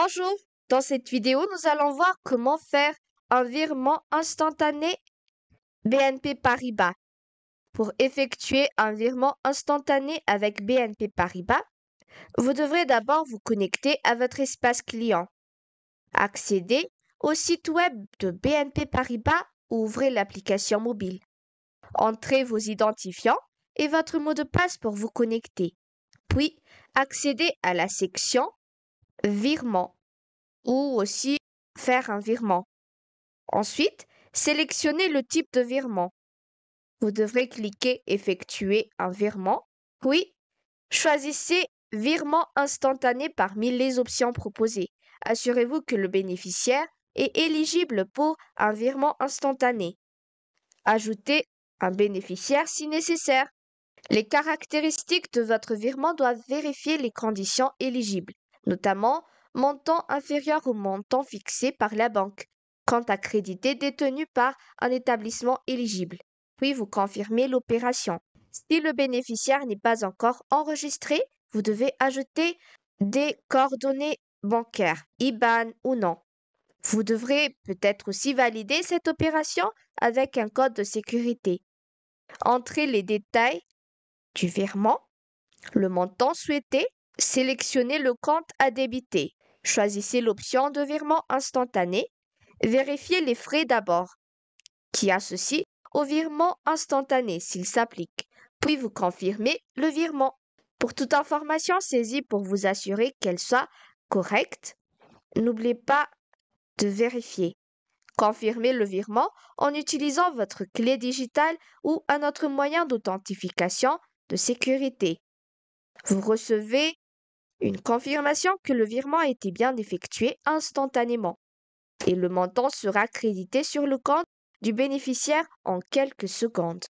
Bonjour, dans cette vidéo, nous allons voir comment faire un virement instantané BNP Paribas. Pour effectuer un virement instantané avec BNP Paribas, vous devrez d'abord vous connecter à votre espace client. Accédez au site web de BNP Paribas ou ouvrez l'application mobile. Entrez vos identifiants et votre mot de passe pour vous connecter. Puis, accédez à la section virement ou aussi faire un virement. Ensuite, sélectionnez le type de virement. Vous devrez cliquer Effectuer un virement, puis choisissez Virement instantané parmi les options proposées. Assurez-vous que le bénéficiaire est éligible pour un virement instantané. Ajoutez un bénéficiaire si nécessaire. Les caractéristiques de votre virement doivent vérifier les conditions éligibles notamment montant inférieur au montant fixé par la banque, quant à créditer détenu par un établissement éligible. Puis vous confirmez l'opération. Si le bénéficiaire n'est pas encore enregistré, vous devez ajouter des coordonnées bancaires, IBAN ou non. Vous devrez peut-être aussi valider cette opération avec un code de sécurité. Entrez les détails du virement, le montant souhaité Sélectionnez le compte à débiter. Choisissez l'option de virement instantané. Vérifiez les frais d'abord, qui associent au virement instantané s'il s'applique, puis vous confirmez le virement. Pour toute information saisie pour vous assurer qu'elle soit correcte, n'oubliez pas de vérifier. Confirmez le virement en utilisant votre clé digitale ou un autre moyen d'authentification de sécurité. Vous recevez une confirmation que le virement a été bien effectué instantanément. Et le montant sera crédité sur le compte du bénéficiaire en quelques secondes.